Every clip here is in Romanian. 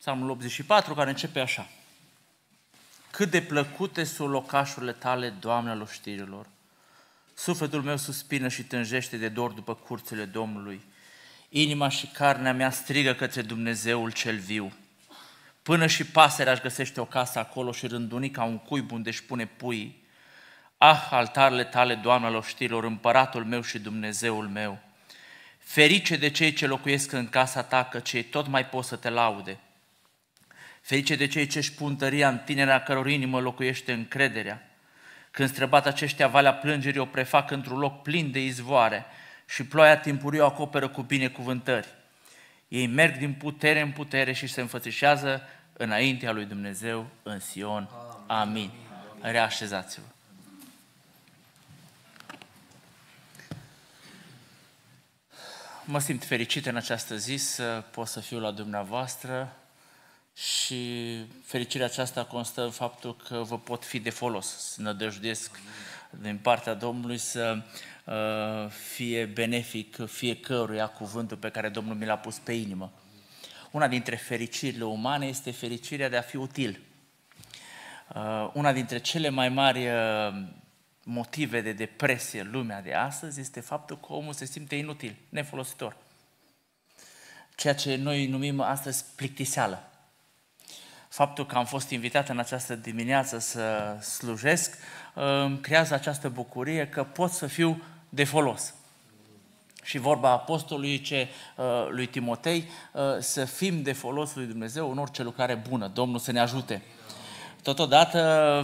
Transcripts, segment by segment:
Psalmul 84, care începe așa. Cât de plăcute sunt locașurile tale, Doamne al oștirilor! Sufletul meu suspină și tânjește de dor după curțile Domnului. Inima și carnea mea strigă către Dumnezeul cel viu. Până și pasărea își găsește o casă acolo și rânduni ca un cuib unde își pune pui. Ah, altarele tale, Doamne al oștirilor, împăratul meu și Dumnezeul meu! Ferice de cei ce locuiesc în casa ta, că cei tot mai pot să te laude – Ferice de cei ce își pun tăria în tinerea căror inimă locuiește încrederea. Când străbat aceștia valea plângerii, o prefac într-un loc plin de izvoare și ploaia timpuriu acoperă cu binecuvântări. Ei merg din putere în putere și se înfățișează înaintea lui Dumnezeu în Sion. Amin. Amin. Reașezați-vă. Mă simt fericit în această zi să pot să fiu la dumneavoastră, și fericirea aceasta constă în faptul că vă pot fi de folos, să nădăjdesc din partea Domnului să uh, fie benefic fiecăruia cuvântul pe care Domnul mi l-a pus pe inimă. Una dintre fericirile umane este fericirea de a fi util. Uh, una dintre cele mai mari uh, motive de depresie în lumea de astăzi este faptul că omul se simte inutil, nefolositor. Ceea ce noi numim astăzi plictiseală faptul că am fost invitat în această dimineață să slujesc, îmi creează această bucurie că pot să fiu de folos. Și vorba apostolului ce, uh, lui Timotei, uh, să fim de folos lui Dumnezeu în orice lucrare bună. Domnul să ne ajute. Totodată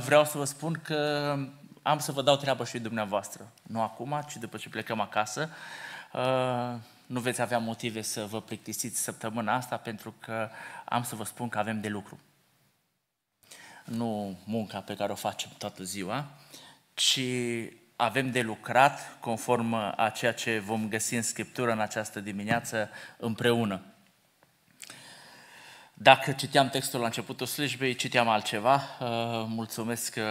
vreau să vă spun că am să vă dau treabă și dumneavoastră. Nu acum, ci după ce plecăm acasă. Uh, nu veți avea motive să vă plictisiți săptămâna asta pentru că am să vă spun că avem de lucru nu munca pe care o facem toată ziua, ci avem de lucrat conform a ceea ce vom găsi în Scriptură în această dimineață împreună. Dacă citeam textul la începutul slujbei, citeam altceva. Uh, mulțumesc, uh,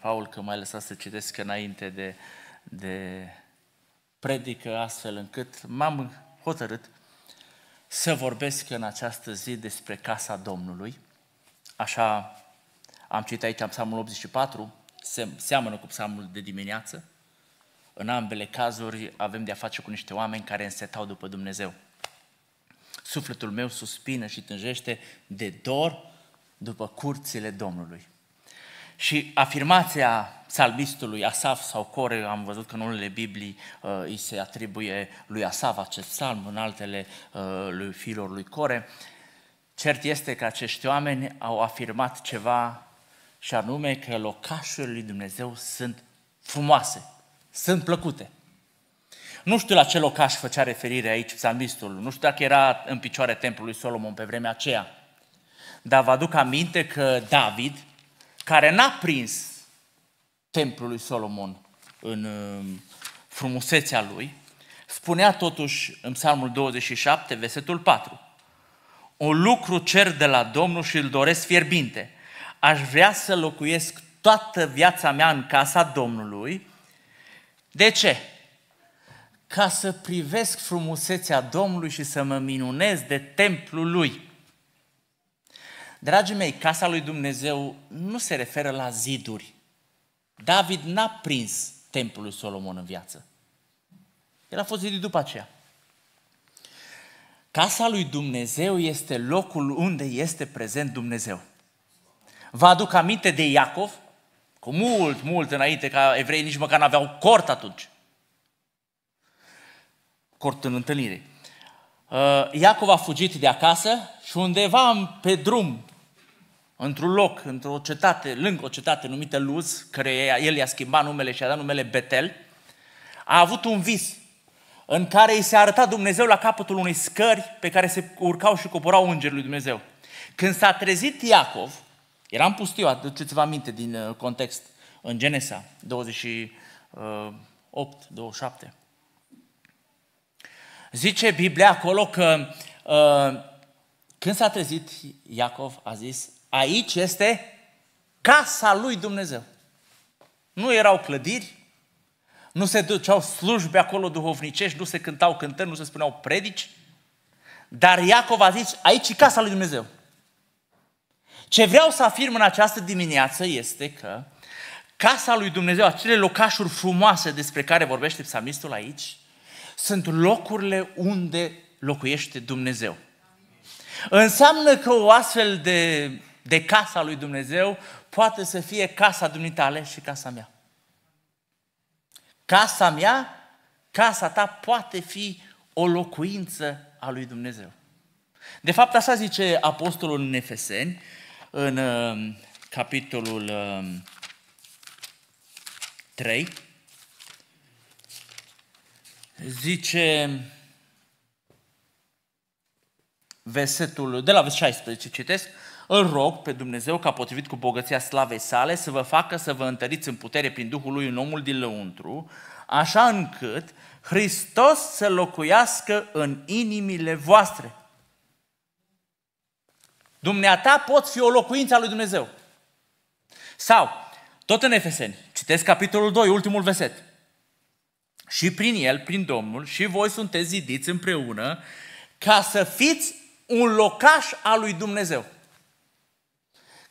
Paul, că m-ai lăsat să citesc înainte de, de predică, astfel încât m-am hotărât să vorbesc în această zi despre casa Domnului. Așa am citit aici în psalmul 84, se, seamănă cu psalmul de dimineață. În ambele cazuri avem de-a face cu niște oameni care însetau după Dumnezeu. Sufletul meu suspină și tânjește de dor după curțile Domnului. Și afirmația psalmistului Asaf sau Core, am văzut că în unele Biblii uh, îi se atribuie lui Asaf acest psalm, în altele uh, lui filor lui Core, cert este că acești oameni au afirmat ceva și anume că locașurile lui Dumnezeu sunt frumoase, sunt plăcute. Nu știu la ce locaș făcea referire aici psalmistul, nu știu dacă era în picioare templului Solomon pe vremea aceea, dar vă aduc aminte că David, care n-a prins templul lui Solomon în um, frumusețea lui, spunea totuși în Psalmul 27, versetul 4, un lucru cer de la Domnul și îl doresc fierbinte – aș vrea să locuiesc toată viața mea în casa Domnului. De ce? Ca să privesc frumusețea Domnului și să mă minunez de templul Lui. Dragii mei, casa lui Dumnezeu nu se referă la ziduri. David n-a prins templul lui Solomon în viață. El a fost zidit după aceea. Casa lui Dumnezeu este locul unde este prezent Dumnezeu. Vă aduc aminte de Iacov, cu mult, mult înainte, ca evrei nici măcar n-aveau cort atunci. Cort în întâlnire. Uh, Iacov a fugit de acasă și undeva pe drum, într-un loc, într-o cetate, lângă o cetate numită Luz, care el i-a schimbat numele și a dat numele Betel, a avut un vis în care i s-a arătat Dumnezeu la capătul unei scări pe care se urcau și coborau îngerii lui Dumnezeu. Când s-a trezit Iacov, era în pustiu, aduceți-vă aminte din uh, context, în Genesa 28, 27. Uh, Zice Biblia acolo că uh, când s-a trezit Iacov, a zis, aici este casa lui Dumnezeu. Nu erau clădiri, nu se duceau slujbe acolo duhovnicești, nu se cântau cântări, nu se spuneau predici, dar Iacov a zis, aici e casa lui Dumnezeu. Ce vreau să afirm în această dimineață este că casa lui Dumnezeu, acele locașuri frumoase despre care vorbește psalmistul aici, sunt locurile unde locuiește Dumnezeu. Înseamnă că o astfel de, de casa lui Dumnezeu poate să fie casa dumneitale și casa mea. Casa mea, casa ta poate fi o locuință a lui Dumnezeu. De fapt, așa zice apostolul în Efeseni, în um, capitolul 3. Um, zice versetul, de la versetul 16 citesc, îl rog pe Dumnezeu ca potrivit cu bogăția slavei sale să vă facă să vă întăriți în putere prin Duhul lui în omul din lăuntru, așa încât Hristos să locuiască în inimile voastre Dumneata poți fi o locuință a lui Dumnezeu. Sau, tot în Efeseni, citesc capitolul 2, ultimul verset. Și prin el, prin Domnul, și voi sunteți zidiți împreună ca să fiți un locaș al lui Dumnezeu.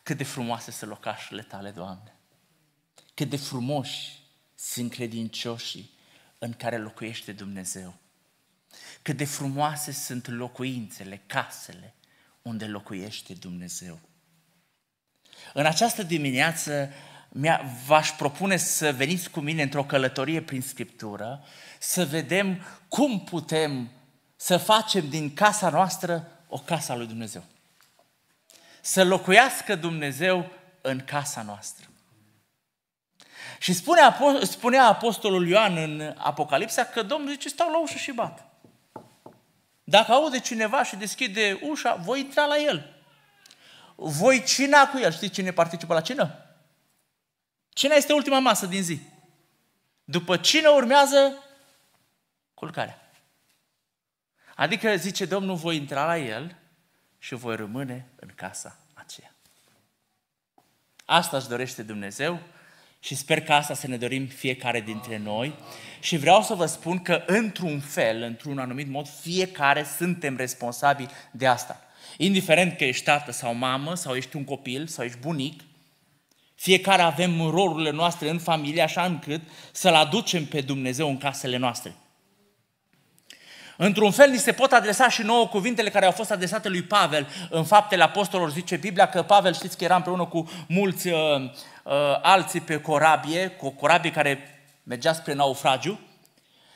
Cât de frumoase sunt locașele tale, Doamne! Cât de frumoși sunt credincioșii în care locuiește Dumnezeu! Cât de frumoase sunt locuințele, casele, unde locuiește Dumnezeu. În această dimineață v-aș propune să veniți cu mine într-o călătorie prin Scriptură, să vedem cum putem să facem din casa noastră o casa lui Dumnezeu. Să locuiască Dumnezeu în casa noastră. Și spunea, spunea Apostolul Ioan în Apocalipsa că Domnul zice, stau la ușă și bat. Dacă aude cineva și deschide ușa, voi intra la el. Voi cina cu el. Știți cine participă la cină? Cina este ultima masă din zi. După cine urmează culcarea. Adică, zice Domnul, voi intra la el și voi rămâne în casa aceea. Asta își dorește Dumnezeu și sper că asta să ne dorim fiecare dintre noi. Și vreau să vă spun că, într-un fel, într-un anumit mod, fiecare suntem responsabili de asta. Indiferent că ești tată sau mamă, sau ești un copil, sau ești bunic, fiecare avem rolurile noastre în familie, așa încât să-L aducem pe Dumnezeu în casele noastre. Într-un fel, ni se pot adresa și nouă cuvintele care au fost adresate lui Pavel. În faptele apostolilor zice Biblia că Pavel, știți că era împreună cu mulți uh, uh, alții pe corabie, cu o corabie care mergea spre naufragiu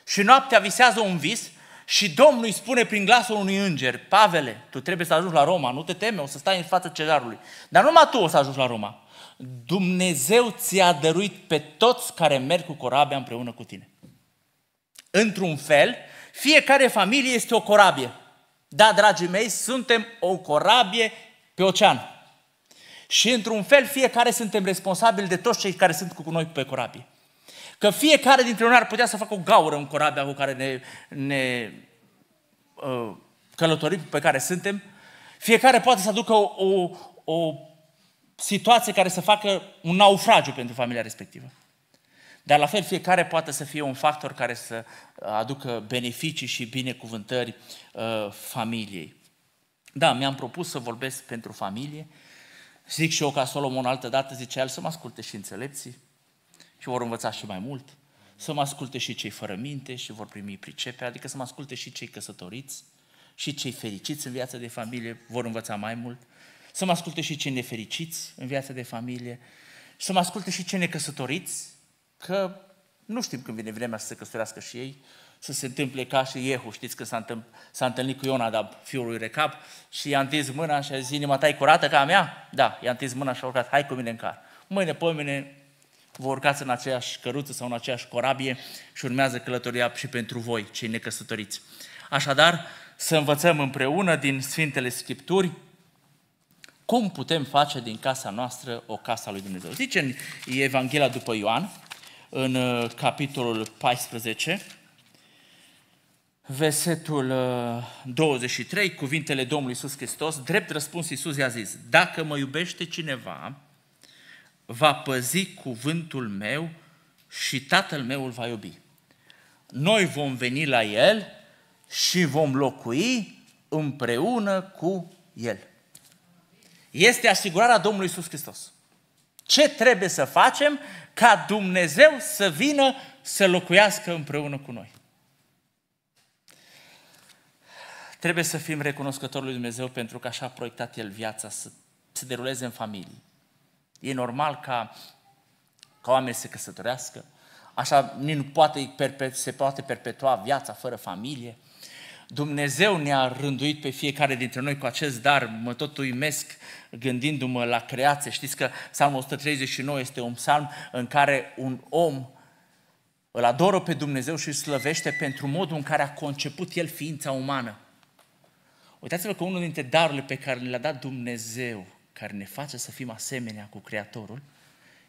și noaptea visează un vis și Domnul îi spune prin glasul unui înger, Pavele, tu trebuie să ajungi la Roma, nu te teme, o să stai în fața cezarului. Dar numai tu o să ajungi la Roma. Dumnezeu ți-a dăruit pe toți care merg cu corabia împreună cu tine. Într-un fel, fiecare familie este o corabie. Da, dragii mei, suntem o corabie pe ocean. Și într-un fel, fiecare suntem responsabili de toți cei care sunt cu noi pe corabie. Că fiecare dintre noi ar putea să facă o gaură în corabia cu care ne, ne uh, călătorim, pe care suntem. Fiecare poate să aducă o, o, o situație care să facă un naufragiu pentru familia respectivă. Dar la fel fiecare poate să fie un factor care să aducă beneficii și binecuvântări uh, familiei. Da, mi-am propus să vorbesc pentru familie. Zic și eu ca Solomon altă dată, zice el, să mă asculte și înțelepții și vor învăța și mai mult, să mă asculte și cei fără minte și vor primi pricepe, adică să mă asculte și cei căsătoriți și cei fericiți în viața de familie vor învăța mai mult, să mă asculte și cei nefericiți în viața de familie, să mă asculte și cei necăsătoriți, că nu știm când vine vremea să se căsătorească și ei, să se întâmple ca și Iehu, știți că s-a, întâmpl- s-a întâlnit cu Ionadab, fiul lui Recap, și i-a întins mâna și a zis, inima ta e curată ca a mea? Da, i-a întins mâna și a urcat, hai cu mine în car. Mâine, pe mine, vă urcați în aceeași căruță sau în aceeași corabie și urmează călătoria și pentru voi, cei necăsătoriți. Așadar, să învățăm împreună din Sfintele Scripturi cum putem face din casa noastră o casa lui Dumnezeu. Zice în Evanghelia după Ioan, în uh, capitolul 14, versetul 23, uh, cuvintele Domnului Iisus Hristos, drept răspuns Iisus i-a zis, dacă mă iubește cineva, va păzi cuvântul meu și tatăl meu îl va iubi. Noi vom veni la el și vom locui împreună cu el. Este asigurarea Domnului Iisus Hristos. Ce trebuie să facem ca Dumnezeu să vină să locuiască împreună cu noi? Trebuie să fim recunoscători lui Dumnezeu pentru că așa a proiectat El viața, să se deruleze în familie e normal ca, ca oamenii să se căsătorească, așa nu poate, se poate perpetua viața fără familie. Dumnezeu ne-a rânduit pe fiecare dintre noi cu acest dar, mă tot uimesc gândindu-mă la creație. Știți că psalmul 139 este un psalm în care un om îl adoră pe Dumnezeu și îl slăvește pentru modul în care a conceput el ființa umană. Uitați-vă că unul dintre darurile pe care le-a dat Dumnezeu care ne face să fim asemenea cu Creatorul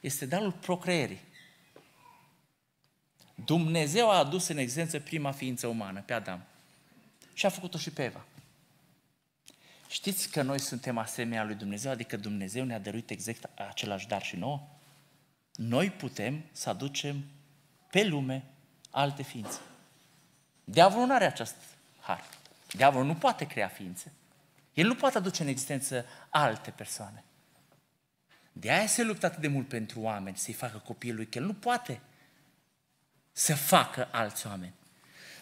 este darul procreierii. Dumnezeu a adus în existență prima ființă umană, pe Adam. Și a făcut-o și pe Eva. Știți că noi suntem asemenea lui Dumnezeu, adică Dumnezeu ne-a dăruit exact același dar și nouă? Noi putem să aducem pe lume alte ființe. Diavolul nu are acest har. Diavolul nu poate crea ființe. El nu poate aduce în existență alte persoane. De aia se luptă atât de mult pentru oameni, să-i facă copiii lui, că el nu poate să facă alți oameni.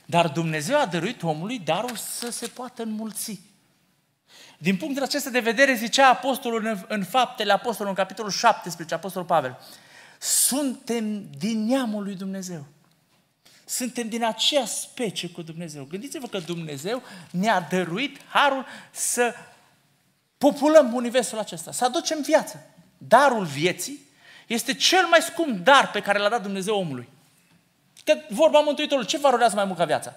Dar Dumnezeu a dăruit omului darul să se poată înmulți. Din punctul acesta de vedere, zicea apostolul în, faptele apostolului, în capitolul 17, apostolul Pavel, suntem din neamul lui Dumnezeu. Suntem din aceea specie cu Dumnezeu. Gândiți-vă că Dumnezeu ne-a dăruit harul să populăm universul acesta, să aducem viață. Darul vieții este cel mai scump dar pe care l-a dat Dumnezeu omului. Că vorba Mântuitorului, ce valorează mai mult ca viața?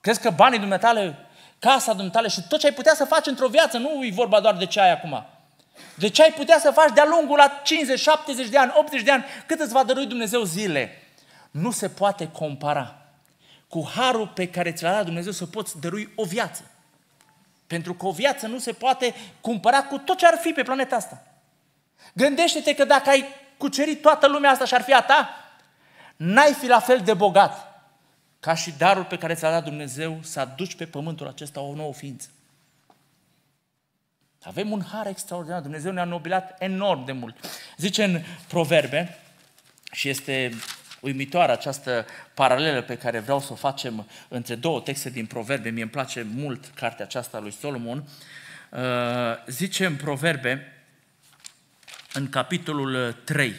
Crezi că banii dumneatale, casa dumneatale și tot ce ai putea să faci într-o viață, nu e vorba doar de ce ai acum. De ce ai putea să faci de-a lungul la 50, 70 de ani, 80 de ani, cât îți va dărui Dumnezeu zile nu se poate compara cu harul pe care ți l-a dat Dumnezeu să poți dărui o viață. Pentru că o viață nu se poate cumpăra cu tot ce ar fi pe planeta asta. Gândește-te că dacă ai cucerit toată lumea asta și ar fi a ta, n-ai fi la fel de bogat ca și darul pe care ți a dat Dumnezeu să aduci pe pământul acesta o nouă ființă. Avem un har extraordinar. Dumnezeu ne-a nobilat enorm de mult. Zice în Proverbe, și este uimitoare această paralelă pe care vreau să o facem între două texte din Proverbe. Mie îmi place mult cartea aceasta lui Solomon. Uh, zice în Proverbe, în capitolul 3,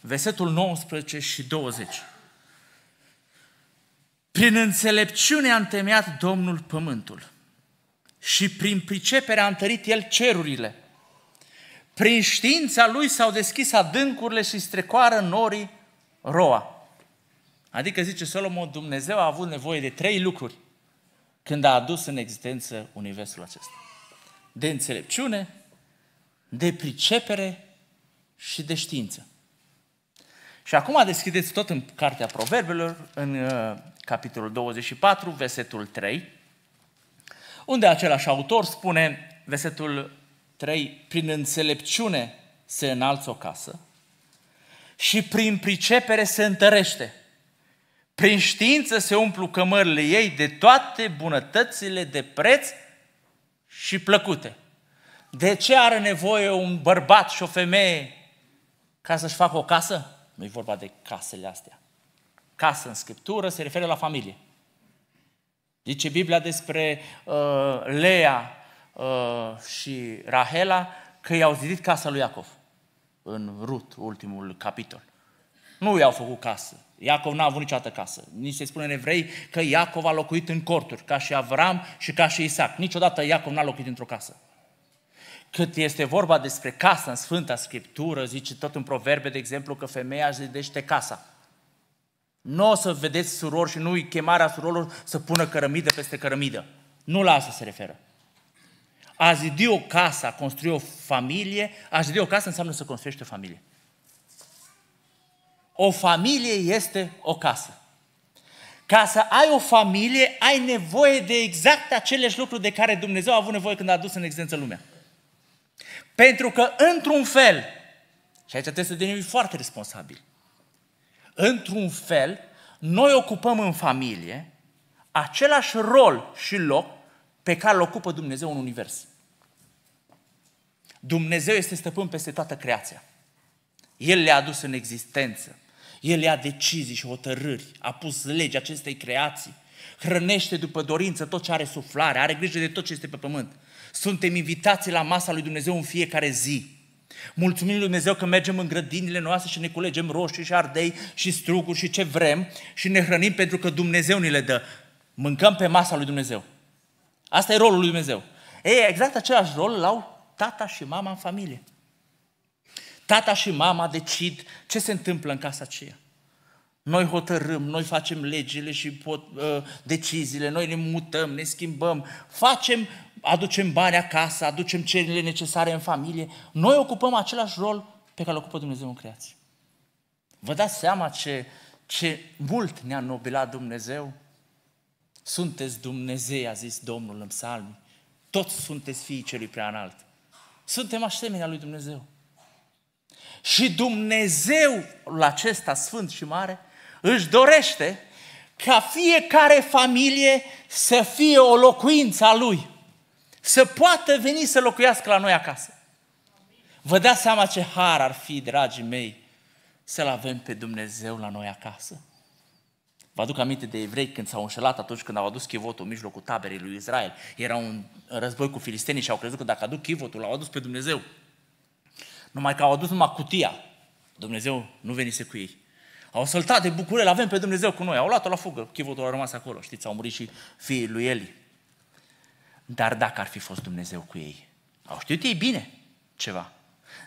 versetul 19 și 20. Prin înțelepciune a întemeiat Domnul pământul și prin pricepere a întărit El cerurile. Prin știința Lui s-au deschis adâncurile și strecoară norii roa. Adică zice Solomon, Dumnezeu a avut nevoie de trei lucruri când a adus în existență universul acesta. De înțelepciune, de pricepere și de știință. Și acum deschideți tot în Cartea Proverbelor, în uh, capitolul 24, versetul 3, unde același autor spune, versetul 3, prin înțelepciune se înalță o casă, și prin pricepere se întărește. Prin știință se umplu cămările ei de toate bunătățile de preț și plăcute. De ce are nevoie un bărbat și o femeie ca să-și facă o casă? Nu e vorba de casele astea. Casă în Scriptură se referă la familie. Zice Biblia despre uh, Lea uh, și Rahela că i-au zidit casa lui Iacov în Rut, ultimul capitol. Nu i-au făcut casă. Iacov n-a avut niciodată casă. Nici se spune în evrei că Iacov a locuit în corturi, ca și Avram și ca și Isaac. Niciodată Iacov n-a locuit într-o casă. Cât este vorba despre casă în Sfânta Scriptură, zice tot în proverbe, de exemplu, că femeia își zidește casa. Nu o să vedeți surori și nu-i chemarea surorilor să pună cărămidă peste cărămidă. Nu la asta se referă. A zidi o casă, a construi o familie, a zidi o casă înseamnă să construiești o familie. O familie este o casă. Ca să ai o familie, ai nevoie de exact aceleași lucruri de care Dumnezeu a avut nevoie când a adus în existență lumea. Pentru că, într-un fel, și aici trebuie să devenim foarte responsabili, într-un fel, noi ocupăm în familie același rol și loc pe care îl ocupă Dumnezeu în univers. Dumnezeu este stăpân peste toată creația. El le-a adus în existență. El le-a decizii și hotărâri. A pus legi acestei creații. Hrănește după dorință tot ce are suflare. Are grijă de tot ce este pe pământ. Suntem invitați la masa lui Dumnezeu în fiecare zi. Mulțumim lui Dumnezeu că mergem în grădinile noastre și ne culegem roșii și ardei și struguri și ce vrem și ne hrănim pentru că Dumnezeu ni le dă. Mâncăm pe masa lui Dumnezeu. Asta e rolul lui Dumnezeu. E, exact același rol l-au tata și mama în familie. Tata și mama decid ce se întâmplă în casa aceea. Noi hotărâm, noi facem legile și pot, uh, deciziile, noi ne mutăm, ne schimbăm, facem, aducem bani acasă, aducem cerile necesare în familie. Noi ocupăm același rol pe care îl ocupă Dumnezeu în creație. Vă dați seama ce, ce mult ne-a nobilat Dumnezeu? Sunteți Dumnezei, a zis Domnul în psalmi. Toți sunteți fiii celui înalt. Suntem asemenea lui Dumnezeu. Și Dumnezeu, acesta sfânt și mare, își dorește ca fiecare familie să fie o locuință a Lui. Să poată veni să locuiască la noi acasă. Vă dați seama ce har ar fi, dragii mei, să-L avem pe Dumnezeu la noi acasă. Vă aduc aminte de evrei când s-au înșelat atunci când au adus chivotul în mijlocul taberei lui Israel. Era un război cu filistenii și au crezut că dacă aduc chivotul, l-au adus pe Dumnezeu. Numai că au adus numai cutia. Dumnezeu nu venise cu ei. Au săltat de bucurie, avem pe Dumnezeu cu noi. Au luat-o la fugă, chivotul a rămas acolo, știți, au murit și fiii lui Eli. Dar dacă ar fi fost Dumnezeu cu ei, au știut ei bine ceva.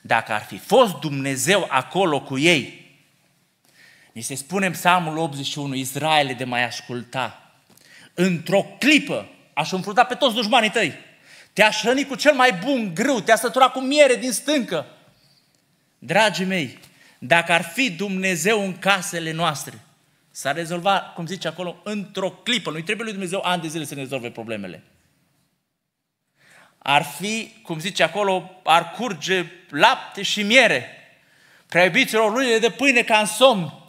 Dacă ar fi fost Dumnezeu acolo cu ei, Ni se spune în psalmul 81, Israele de mai asculta. Într-o clipă aș înfruta pe toți dușmanii tăi. Te-aș răni cu cel mai bun grâu, te-aș sătura cu miere din stâncă. Dragii mei, dacă ar fi Dumnezeu în casele noastre, s-a rezolvat, cum zice acolo, într-o clipă. Nu-i trebuie lui Dumnezeu ani de zile să ne rezolve problemele. Ar fi, cum zice acolo, ar curge lapte și miere. Prea iubiților, de pâine ca în somn.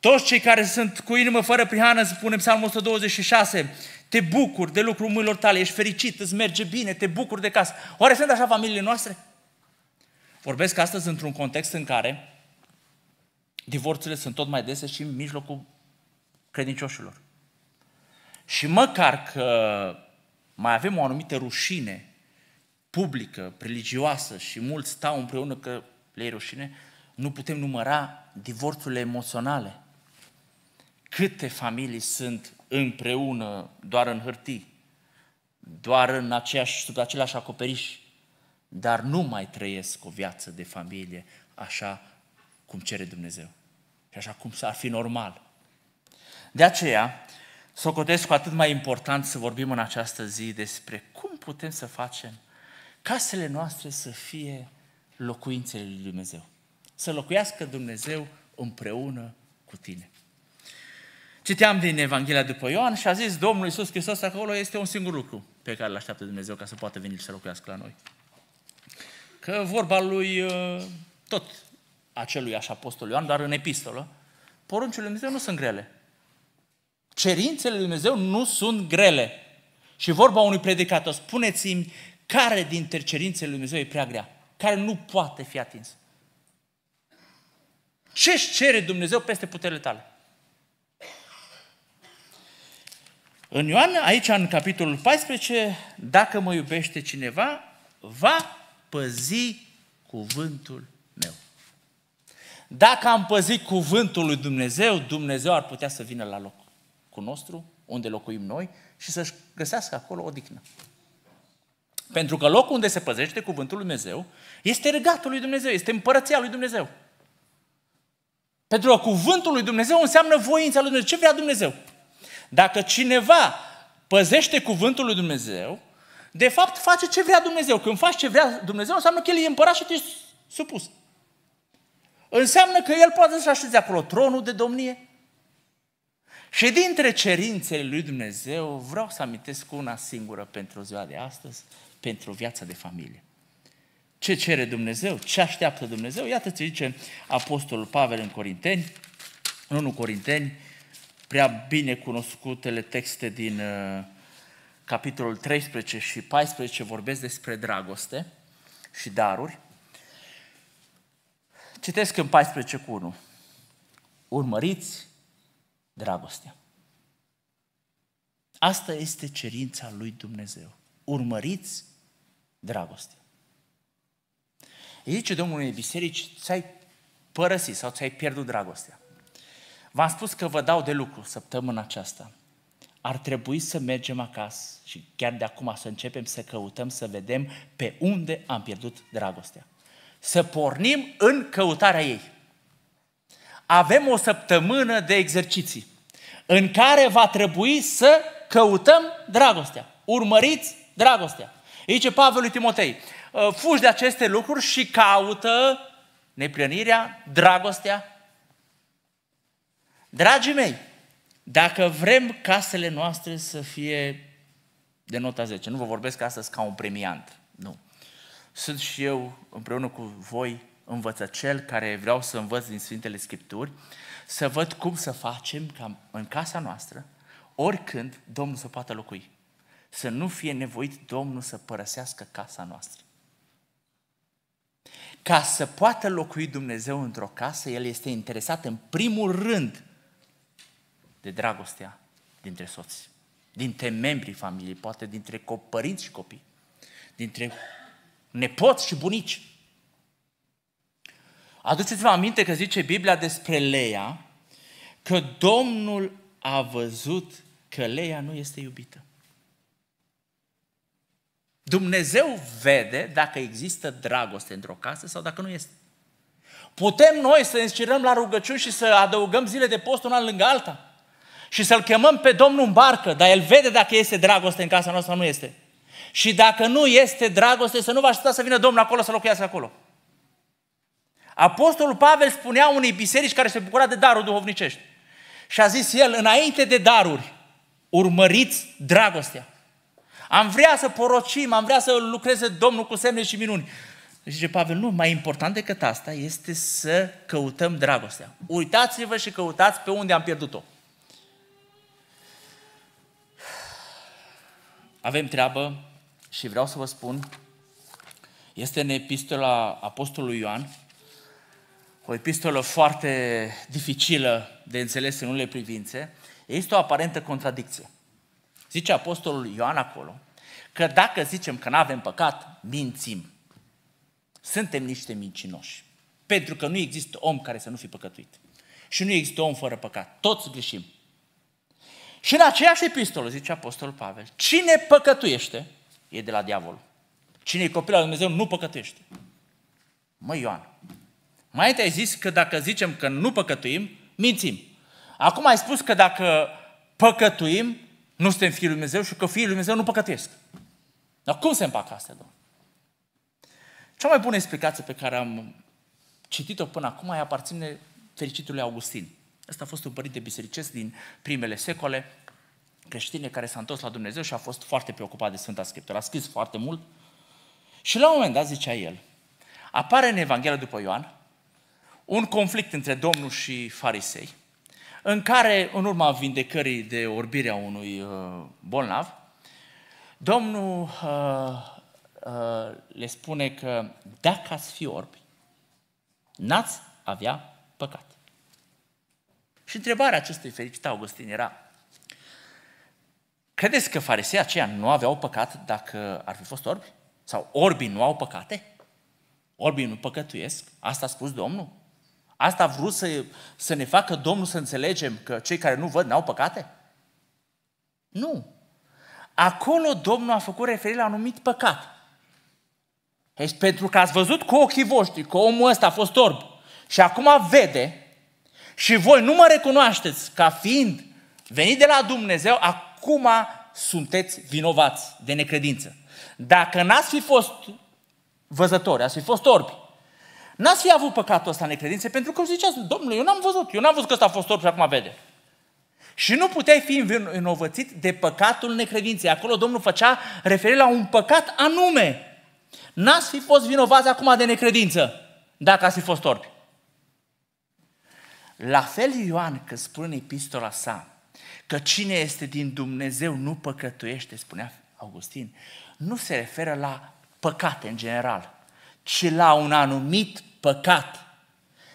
Toți cei care sunt cu inimă fără prihană, spune Psalmul 126, te bucur de lucrul mâinilor tale, ești fericit, îți merge bine, te bucur de casă. Oare sunt așa familiile noastre? Vorbesc astăzi într-un context în care divorțurile sunt tot mai dese și în mijlocul credincioșilor. Și măcar că mai avem o anumită rușine publică, religioasă și mulți stau împreună că le e rușine, nu putem număra divorțurile emoționale. Câte familii sunt împreună, doar în hârtii, doar în aceeași, sub același acoperiș, dar nu mai trăiesc o viață de familie așa cum cere Dumnezeu și așa cum ar fi normal. De aceea, socotesc cu atât mai important să vorbim în această zi despre cum putem să facem casele noastre să fie locuințele lui Dumnezeu. Să locuiască Dumnezeu împreună cu tine. Citeam din Evanghelia după Ioan și a zis Domnul Iisus Hristos acolo este un singur lucru pe care îl așteaptă Dumnezeu ca să poată veni și să locuiască la noi. Că vorba lui uh, tot acelui așa apostol Ioan, dar în epistolă, poruncile lui Dumnezeu nu sunt grele. Cerințele lui Dumnezeu nu sunt grele. Și vorba unui predicator, spuneți-mi care dintre cerințele lui Dumnezeu e prea grea, care nu poate fi atins. Ce și cere Dumnezeu peste puterile tale? În Ioan, aici în capitolul 14, dacă mă iubește cineva, va păzi cuvântul meu. Dacă am păzit cuvântul lui Dumnezeu, Dumnezeu ar putea să vină la loc cu nostru, unde locuim noi, și să-și găsească acolo o dignă. Pentru că locul unde se păzește cuvântul lui Dumnezeu este regatul lui Dumnezeu, este împărăția lui Dumnezeu. Pentru că cuvântul lui Dumnezeu înseamnă voința lui Dumnezeu. Ce vrea Dumnezeu? Dacă cineva păzește cuvântul lui Dumnezeu, de fapt face ce vrea Dumnezeu. Când faci ce vrea Dumnezeu, înseamnă că El e împărat și tu ești supus. Înseamnă că El poate să așeze acolo tronul de domnie. Și dintre cerințele lui Dumnezeu, vreau să amintesc una singură pentru ziua de astăzi, pentru viața de familie. Ce cere Dumnezeu? Ce așteaptă Dumnezeu? Iată ce zice Apostolul Pavel în Corinteni, în 1 Corinteni, prea bine cunoscutele texte din uh, capitolul 13 și 14 vorbesc despre dragoste și daruri. Citesc în 14 cu 1. Urmăriți dragostea. Asta este cerința lui Dumnezeu. Urmăriți dragostea. Îi zice Domnul unei biserici, ți-ai părăsit sau ți-ai pierdut dragostea. V-am spus că vă dau de lucru săptămâna aceasta. Ar trebui să mergem acasă și chiar de acum să începem să căutăm, să vedem pe unde am pierdut dragostea. Să pornim în căutarea ei. Avem o săptămână de exerciții în care va trebui să căutăm dragostea. Urmăriți dragostea. Aici Pavel lui Timotei, ă, fugi de aceste lucruri și caută neplănirea, dragostea, Dragii mei, dacă vrem casele noastre să fie de nota 10, nu vă vorbesc astăzi ca un premiant, nu. Sunt și eu împreună cu voi învățăcel care vreau să învăț din Sfintele Scripturi, să văd cum să facem ca în casa noastră, oricând Domnul să poată locui. Să nu fie nevoit Domnul să părăsească casa noastră. Ca să poată locui Dumnezeu într-o casă, El este interesat în primul rând de dragostea dintre soți, dintre membrii familiei, poate dintre părinți și copii, dintre nepoți și bunici. Aduceți-vă aminte că zice Biblia despre Leia că Domnul a văzut că Leia nu este iubită. Dumnezeu vede dacă există dragoste într-o casă sau dacă nu este. Putem noi să ne la rugăciuni și să adăugăm zile de post una lângă alta și să-L chemăm pe Domnul în barcă, dar El vede dacă este dragoste în casa noastră nu este. Și dacă nu este dragoste, să nu vă aștepta să vină Domnul acolo să locuiască acolo. Apostolul Pavel spunea unei biserici care se bucura de darul duhovnicești. Și a zis el, înainte de daruri, urmăriți dragostea. Am vrea să porocim, am vrea să lucreze Domnul cu semne și minuni. Zice Pavel, nu, mai important decât asta este să căutăm dragostea. Uitați-vă și căutați pe unde am pierdut-o. avem treabă și vreau să vă spun, este în epistola Apostolului Ioan, o epistolă foarte dificilă de înțeles în unele privințe, este o aparentă contradicție. Zice Apostolul Ioan acolo că dacă zicem că nu avem păcat, mințim. Suntem niște mincinoși. Pentru că nu există om care să nu fi păcătuit. Și nu există om fără păcat. Toți greșim. Și în aceeași epistolă, zice Apostol Pavel, cine păcătuiește, e de la diavol. Cine e copil al Dumnezeu nu păcătuiește. Mă, Ioan, mai te-ai zis că dacă zicem că nu păcătuim, mințim. Acum ai spus că dacă păcătuim, nu suntem Fiul Lui Dumnezeu și că Fiul Lui Dumnezeu nu păcătuiesc. Dar cum se împacă astea Domnul? Cea mai bună explicație pe care am citit-o până acum îi aparține fericitului Augustin. Ăsta a fost un părinte bisericesc din primele secole, creștine care s-a întors la Dumnezeu și a fost foarte preocupat de Sfânta Scriptură. A scris foarte mult. Și la un moment dat, zicea el, apare în Evanghelia după Ioan un conflict între Domnul și farisei, în care, în urma vindecării de orbirea unui uh, bolnav, Domnul uh, uh, le spune că dacă ați fi orbi, n-ați avea păcat. Și întrebarea acestui fericit Augustin era, credeți că farisei aceia nu aveau păcat dacă ar fi fost orbi? Sau orbii nu au păcate? Orbii nu păcătuiesc? Asta a spus Domnul? Asta a vrut să, să ne facă Domnul să înțelegem că cei care nu văd n-au păcate? Nu. Acolo Domnul a făcut referire la un anumit păcat. Ești deci, pentru că ați văzut cu ochii voștri că omul ăsta a fost orb și acum vede, și voi nu mă recunoașteți ca fiind venit de la Dumnezeu, acum sunteți vinovați de necredință. Dacă n-ați fi fost văzători, ați fi fost orbi, n-ați fi avut păcatul ăsta necredință, pentru că ziceați, domnule, eu n-am văzut, eu n-am văzut că ăsta a fost orb și acum vede. Și nu puteai fi învinovățit de păcatul necredinței. Acolo Domnul făcea referire la un păcat anume. N-ați fi fost vinovați acum de necredință, dacă ați fi fost orbi. La fel Ioan, când spune în epistola sa, că cine este din Dumnezeu nu păcătuiește, spunea Augustin, nu se referă la păcate în general, ci la un anumit păcat.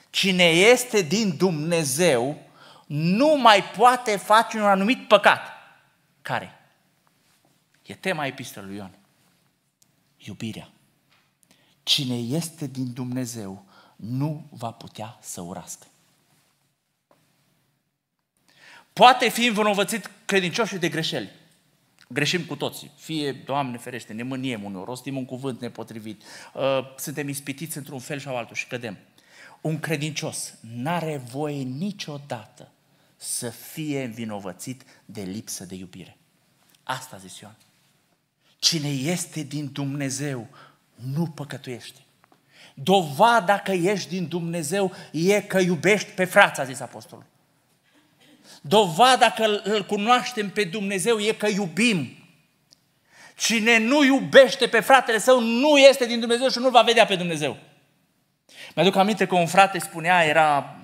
Cine este din Dumnezeu nu mai poate face un anumit păcat. Care? E tema epistolului lui Iubirea. Cine este din Dumnezeu nu va putea să urască. Poate fi învinovățit credincioșii de greșeli. Greșim cu toții. Fie, Doamne ferește, ne mâniem uneori, rostim un cuvânt nepotrivit, uh, suntem ispitiți într-un fel sau altul și cădem. Un credincios n-are voie niciodată să fie învinovățit de lipsă de iubire. Asta zis Ioan. Cine este din Dumnezeu nu păcătuiește. Dovada că ești din Dumnezeu e că iubești pe frața, a zis apostolul. Dovada că îl cunoaștem pe Dumnezeu e că iubim. Cine nu iubește pe fratele său nu este din Dumnezeu și nu va vedea pe Dumnezeu. Mi-aduc aminte că un frate spunea, era,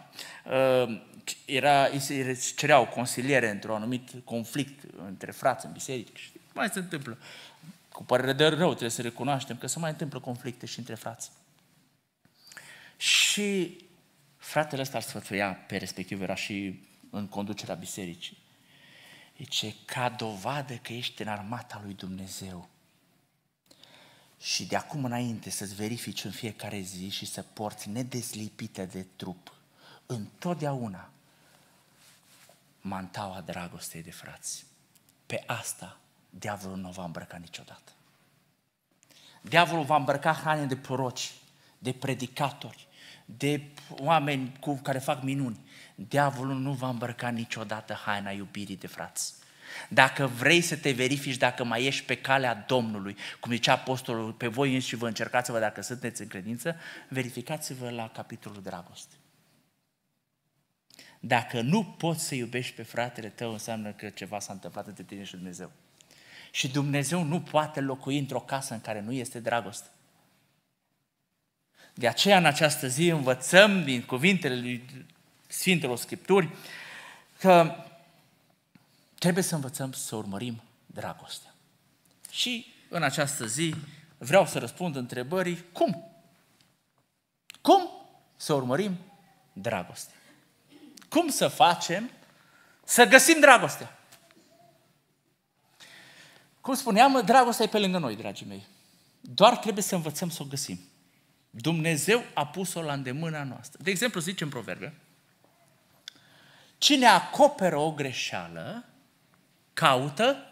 uh, era îi cereau consiliere într-un anumit conflict între frați în biserică. Și mai se întâmplă. Cu părere de rău trebuie să recunoaștem că se mai întâmplă conflicte și între frați. Și fratele ăsta îl sfătuia pe respectiv, era și în conducerea bisericii. Zice, deci ca dovadă că ești în armata lui Dumnezeu. Și de acum înainte să-ți verifici în fiecare zi și să porți nedeslipită de trup întotdeauna mantaua dragostei de frați. Pe asta diavolul nu va îmbrăca niciodată. Diavolul va îmbrăca hrane de proroci, de predicatori, de oameni cu care fac minuni diavolul nu va îmbrăca niciodată haina iubirii de frați. Dacă vrei să te verifici dacă mai ești pe calea Domnului, cum zice apostolul, pe voi înși vă încercați-vă dacă sunteți în credință, verificați-vă la capitolul dragoste. Dacă nu poți să iubești pe fratele tău, înseamnă că ceva s-a întâmplat între tine și Dumnezeu. Și Dumnezeu nu poate locui într-o casă în care nu este dragoste. De aceea, în această zi, învățăm din cuvintele lui Sfintelor Scripturi, că trebuie să învățăm să urmărim dragostea. Și în această zi vreau să răspund întrebării cum? Cum să urmărim dragostea? Cum să facem să găsim dragostea? Cum spuneam, dragostea e pe lângă noi, dragii mei. Doar trebuie să învățăm să o găsim. Dumnezeu a pus-o la îndemâna noastră. De exemplu, zice în proverbe, Cine acoperă o greșeală, caută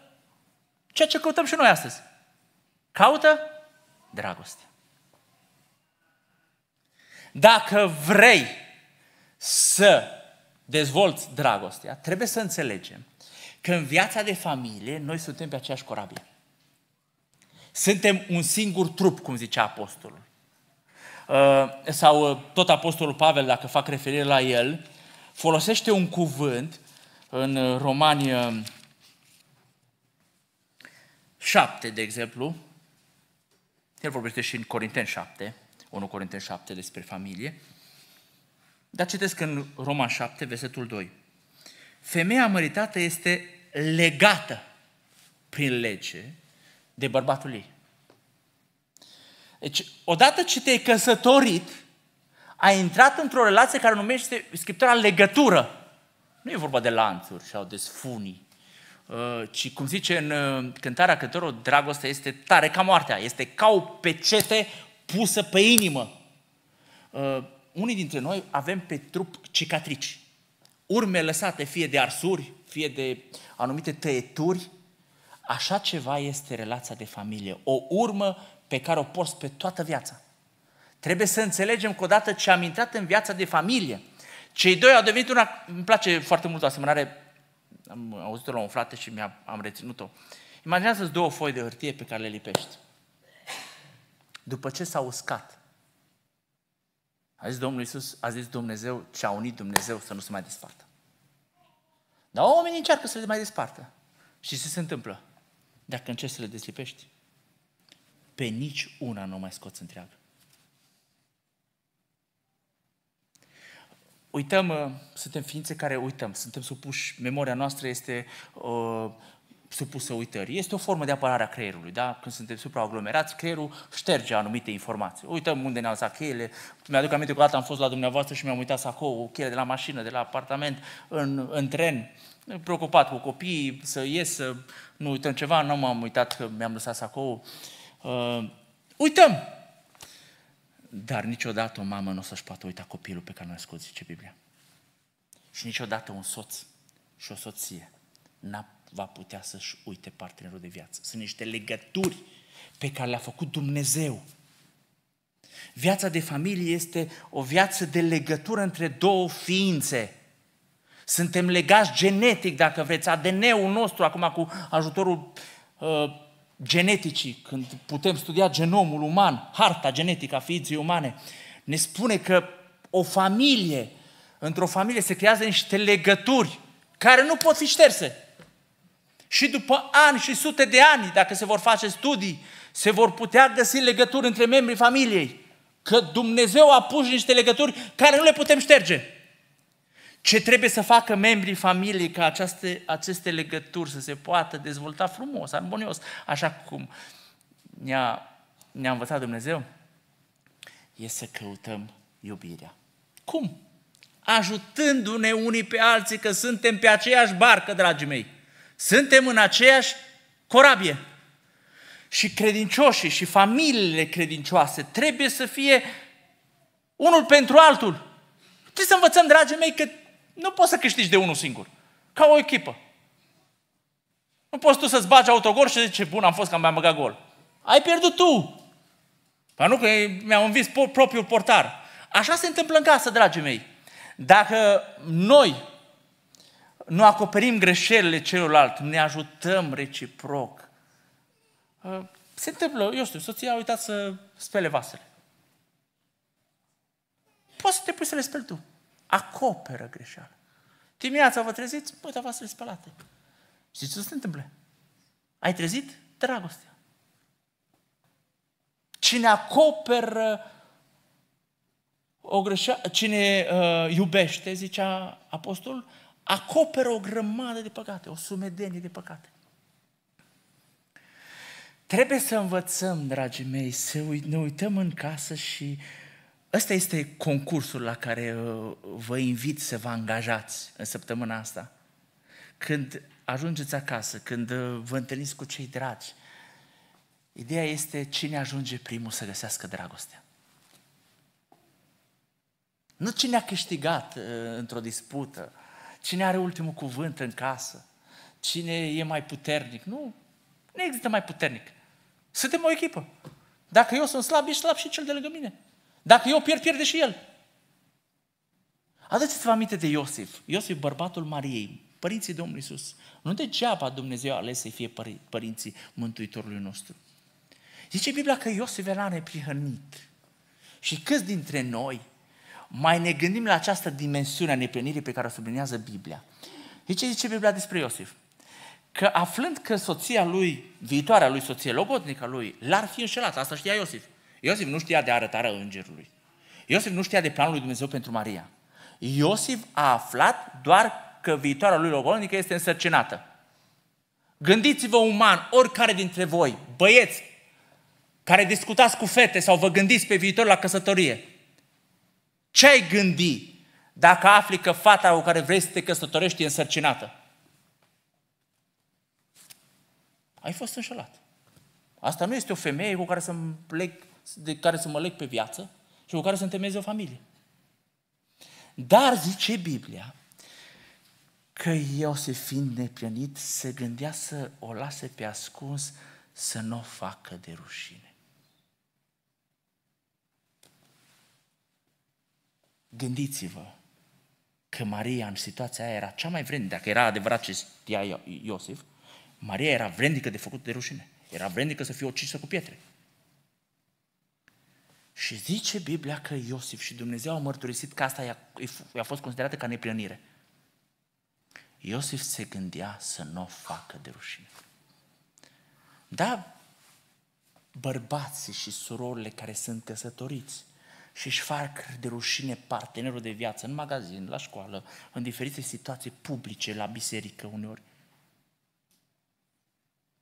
ceea ce căutăm și noi astăzi. Caută dragoste. Dacă vrei să dezvolți dragostea, trebuie să înțelegem că în viața de familie noi suntem pe aceeași corabie. Suntem un singur trup, cum zicea apostolul. Uh, sau uh, tot apostolul Pavel, dacă fac referire la el, folosește un cuvânt în uh, Romani 7, uh, de exemplu, el vorbește și în Corinten 7, 1 Corinten 7 despre familie, dar citesc în Roman 7, versetul 2. Femeia măritată este legată prin lege de bărbatul ei. Deci, odată ce te-ai căsătorit, a intrat într-o relație care numește Scriptura legătură. Nu e vorba de lanțuri sau de sfunii, uh, ci cum zice în uh, cântarea cântărilor, dragostea este tare ca moartea, este ca o pecete pusă pe inimă. Uh, unii dintre noi avem pe trup cicatrici, urme lăsate fie de arsuri, fie de anumite tăieturi. Așa ceva este relația de familie, o urmă pe care o porți pe toată viața. Trebuie să înțelegem că odată ce am intrat în viața de familie, cei doi au devenit una... Îmi place foarte mult o asemănare, am auzit-o la un frate și mi-am am reținut-o. Imaginează-ți două foi de hârtie pe care le lipești. După ce s-au uscat, a zis Domnul Iisus, a zis Dumnezeu ce a unit Dumnezeu să nu se mai despartă. Dar oamenii încearcă să le mai despartă. Și ce se întâmplă? Dacă încerci să le deslipești, pe nici una nu mai scoți întreagă. uităm, uh, suntem ființe care uităm, suntem supuși, memoria noastră este uh, supusă uitării. Este o formă de apărare a creierului, da? Când suntem supraaglomerați, creierul șterge anumite informații. Uităm unde ne-au zis cheile. Mi-aduc aminte că o dată am fost la dumneavoastră și mi-am uitat o cheile de la mașină, de la apartament, în, în tren. Preocupat cu copiii, să ies, să nu uităm ceva, nu m-am uitat că mi-am lăsat sacoul. Uh, uităm! Dar niciodată o mamă nu o să-și poată uita copilul pe care l-a născut, zice Biblia. Și niciodată un soț și o soție n va putea să-și uite partenerul de viață. Sunt niște legături pe care le-a făcut Dumnezeu. Viața de familie este o viață de legătură între două ființe. Suntem legați genetic, dacă vreți, ADN-ul nostru, acum cu ajutorul uh, geneticii, când putem studia genomul uman, harta genetică a ființei umane, ne spune că o familie, într-o familie se creează niște legături care nu pot fi șterse. Și după ani și sute de ani, dacă se vor face studii, se vor putea găsi legături între membrii familiei. Că Dumnezeu a pus niște legături care nu le putem șterge. Ce trebuie să facă membrii familiei ca aceste, aceste legături să se poată dezvolta frumos, armonios, așa cum ne-a, ne-a învățat Dumnezeu? E să căutăm iubirea. Cum? Ajutându-ne unii pe alții că suntem pe aceeași barcă, dragii mei. Suntem în aceeași corabie. Și credincioșii și familiile credincioase trebuie să fie unul pentru altul. Trebuie să învățăm, dragii mei, că nu poți să câștigi de unul singur. Ca o echipă. Nu poți tu să-ți bagi autogol și zici, ce bun am fost că am băgat gol. Ai pierdut tu. Dar nu că mi-am învins propriul portar. Așa se întâmplă în casă, dragii mei. Dacă noi nu acoperim greșelile celorlalt, ne ajutăm reciproc. Ă, se întâmplă, eu știu, soția a uitat să spele vasele. Poți să te pui să le speli tu. Acoperă greșeala. Dimineața vă treziți, păi, dar v-ați spălate. Știți ce se întâmplă? Ai trezit dragostea. Cine acoperă o greșeală, cine uh, iubește, zicea apostol, acoperă o grămadă de păcate, o sumedenie de păcate. Trebuie să învățăm, dragii mei, să ne uităm în casă și uh, Ăsta este concursul la care uh, vă invit să vă angajați în săptămâna asta. Când ajungeți acasă, când uh, vă întâlniți cu cei dragi, ideea este cine ajunge primul să găsească dragostea. Nu cine a câștigat uh, într-o dispută, cine are ultimul cuvânt în casă, cine e mai puternic. Nu, nu există mai puternic. Suntem o echipă. Dacă eu sunt slab, ești slab și cel de lângă mine. Dacă eu pierd, pierde și el. Aduceți-vă aminte de Iosif. Iosif, bărbatul Mariei, părinții Domnului Iisus. Nu degeaba Dumnezeu a ales să fie părinții Mântuitorului nostru. Zice Biblia că Iosif era neprihănit. Și câți dintre noi mai ne gândim la această dimensiune a neprihănirii pe care o sublinează Biblia? Zice, zice Biblia despre Iosif. Că aflând că soția lui, viitoarea lui soție, logotnica lui, l-ar fi înșelat, asta știa Iosif. Iosif nu știa de arătarea îngerului. Iosif nu știa de planul lui Dumnezeu pentru Maria. Iosif a aflat doar că viitoarea lui logodnică este însărcinată. Gândiți-vă uman, oricare dintre voi, băieți, care discutați cu fete sau vă gândiți pe viitor la căsătorie. Ce ai gândi dacă afli că fata cu care vrei să te căsătorești e însărcinată? Ai fost înșelat. Asta nu este o femeie cu care să-mi plec de care să mă leg pe viață și cu care să întemeze o familie. Dar zice Biblia că Iosif fiind neplănit se gândea să o lase pe ascuns să nu o facă de rușine. Gândiți-vă că Maria în situația aia era cea mai vrednică, dacă era adevărat ce știa Iosif, Maria era vrednică de făcut de rușine. Era vrednică să fie ucisă cu pietre. Și zice Biblia că Iosif și Dumnezeu au mărturisit că asta i-a, fost considerată ca neprionire. Iosif se gândea să nu o facă de rușine. Da, bărbații și surorile care sunt căsătoriți și își fac de rușine partenerul de viață în magazin, la școală, în diferite situații publice, la biserică uneori.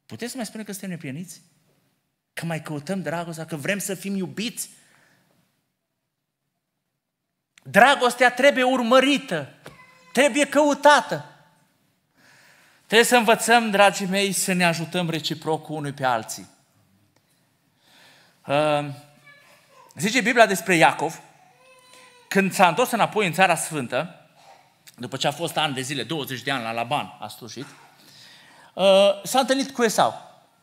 Puteți să mai spune că suntem neprieniți? Că mai căutăm dragostea, că vrem să fim iubiți, Dragostea trebuie urmărită, trebuie căutată. Trebuie să învățăm, dragii mei, să ne ajutăm reciproc unui pe alții. Uh, zice Biblia despre Iacov, când s-a întors înapoi în Țara Sfântă, după ce a fost ani de zile, 20 de ani la Laban a slujit, uh, s-a întâlnit cu Esau.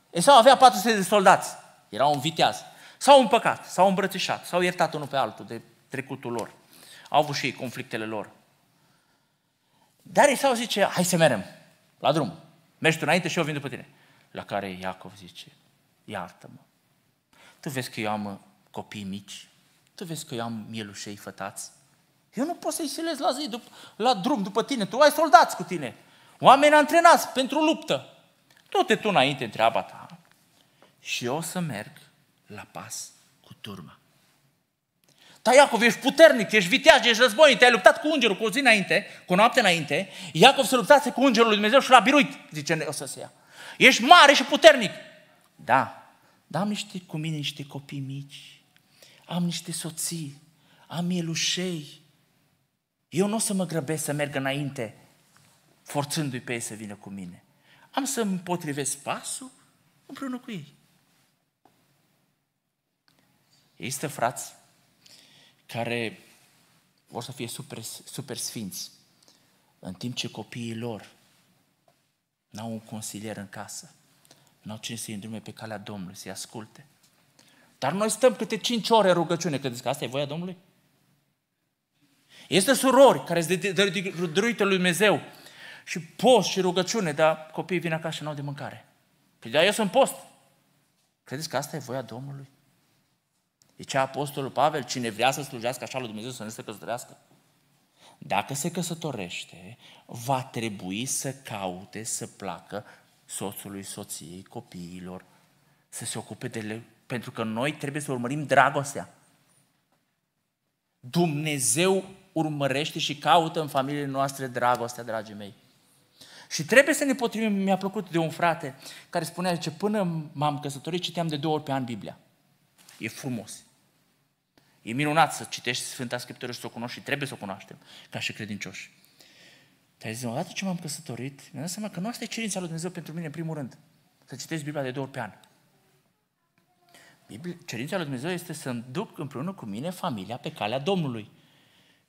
Esau avea 400 de soldați, era un viteaz. S-au împăcat, s-au îmbrățișat, s-au iertat unul pe altul de trecutul lor. Au avut și ei conflictele lor. Dar Esau zice, hai să merem la drum. Mergi tu înainte și eu vin după tine. La care Iacov zice, iartă-mă. Tu vezi că eu am uh, copii mici, tu vezi că eu am mielușei fătați. Eu nu pot să-i silez la zi, după, la drum, după tine. Tu ai soldați cu tine. Oameni antrenați pentru luptă. Tu te tu înainte în treaba ta și eu o să merg la pas cu turma. Dar Iacov, ești puternic, ești viteaz, ești războinic, te-ai luptat cu îngerul cu o zi înainte, cu o noapte înainte. Iacov se luptase cu îngerul lui Dumnezeu și l-a biruit, zice ia. Ești mare și puternic. Da, dar am niște cu mine niște copii mici, am niște soții, am elușei. Eu nu o să mă grăbesc să merg înainte, forțându-i pe ei să vină cu mine. Am să îmi potrivesc pasul împreună cu ei. Există frați care vor să fie super, super sfinți, în timp ce copiii lor n-au un consilier în casă, n-au cine să-i îndrume pe calea Domnului, să-i asculte. Dar noi stăm câte cinci ore în rugăciune. Credeți că asta e voia Domnului? Este surori care sunt de lui Dumnezeu și post și rugăciune, dar copiii vin acasă și nu au de mâncare. Păi da, eu sunt post. Credeți că asta e voia Domnului? De ce Apostolul Pavel, cine vrea să slujească așa lui Dumnezeu, să nu se căsătorească? Dacă se căsătorește, va trebui să caute să placă soțului, soției, copiilor, să se ocupe de ele, pentru că noi trebuie să urmărim dragostea. Dumnezeu urmărește și caută în familiile noastre dragostea, dragii mei. Și trebuie să ne potrivim. Mi-a plăcut de un frate care spunea, ce până m-am căsătorit, citeam de două ori pe an Biblia. E frumos. E minunat să citești Sfânta Scriptură și să o cunoști și trebuie să o cunoaștem ca și credincioși. Dar zis, odată ce m-am căsătorit, mi-am dat seama că nu asta e cerința lui Dumnezeu pentru mine, în primul rând. Să citesc Biblia de două ori pe an. Biblia, cerința lui Dumnezeu este să-mi duc împreună cu mine familia pe calea Domnului.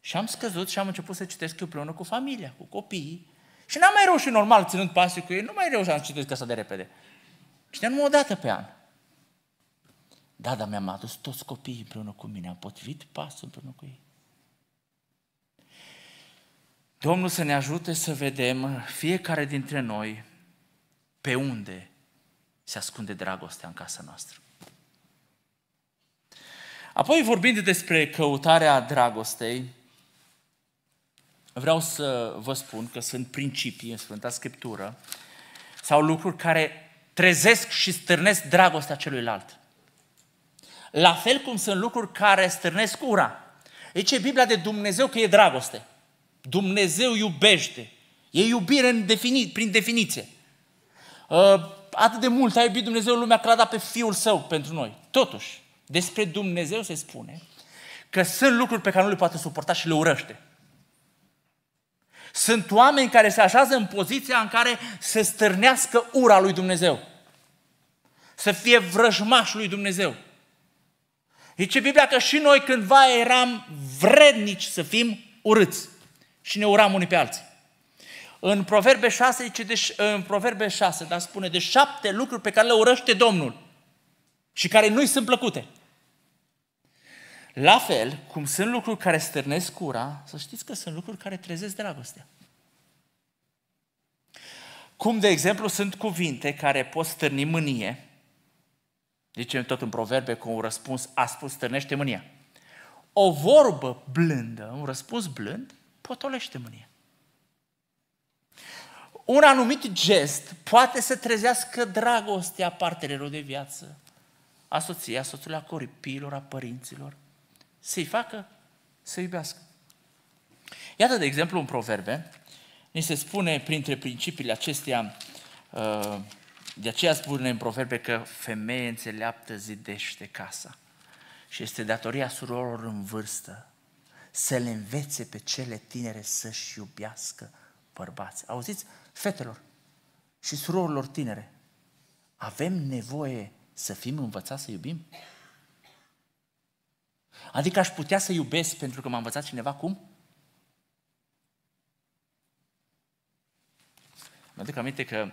Și am scăzut și am început să citesc împreună cu familia, cu copiii. Și n-am mai reușit normal, ținând pasul cu ei, nu mai reușeam să citesc asta de repede. Citeam numai o dată pe an. Da, dar mi-am adus toți copiii împreună cu mine, am potrivit pasul împreună cu ei. Domnul să ne ajute să vedem fiecare dintre noi pe unde se ascunde dragostea în casa noastră. Apoi, vorbind despre căutarea dragostei, vreau să vă spun că sunt principii în Sfânta Scriptură sau lucruri care trezesc și stârnesc dragostea celuilalt. La fel cum sunt lucruri care stârnesc ura. Deci Biblia de Dumnezeu că e dragoste. Dumnezeu iubește. E iubire în defini- prin definiție. Ă, atât de mult a iubit Dumnezeu lumea că l-a dat pe Fiul Său pentru noi. Totuși, despre Dumnezeu se spune că sunt lucruri pe care nu le poate suporta și le urăște. Sunt oameni care se așează în poziția în care să stârnească ura lui Dumnezeu. Să fie vrăjmaș lui Dumnezeu. Zice Biblia că și noi cândva eram vrednici să fim urâți și ne uram unii pe alții. În Proverbe 6, zice, de, în Proverbe 6, dar spune de șapte lucruri pe care le urăște Domnul și care nu-i sunt plăcute. La fel, cum sunt lucruri care stârnesc cura, să știți că sunt lucruri care trezesc dragostea. Cum, de exemplu, sunt cuvinte care pot stârni mânie, Zicem tot în proverbe cu un răspuns aspru stârnește mânia. O vorbă blândă, un răspuns blând, potolește mânia. Un anumit gest poate să trezească dragostea partenerului de viață, a soției, a soțului, a coripilor, a părinților, să-i facă să iubească. Iată, de exemplu, un proverbe, ni se spune printre principiile acestea uh, de aceea spune în proverbe că femeie înțeleaptă zidește casa. Și este datoria surorilor în vârstă să le învețe pe cele tinere să-și iubească bărbați. Auziți? Fetelor și surorilor tinere, avem nevoie să fim învățați să iubim? Adică aș putea să iubesc pentru că m-a învățat cineva cum? Mă aduc aminte că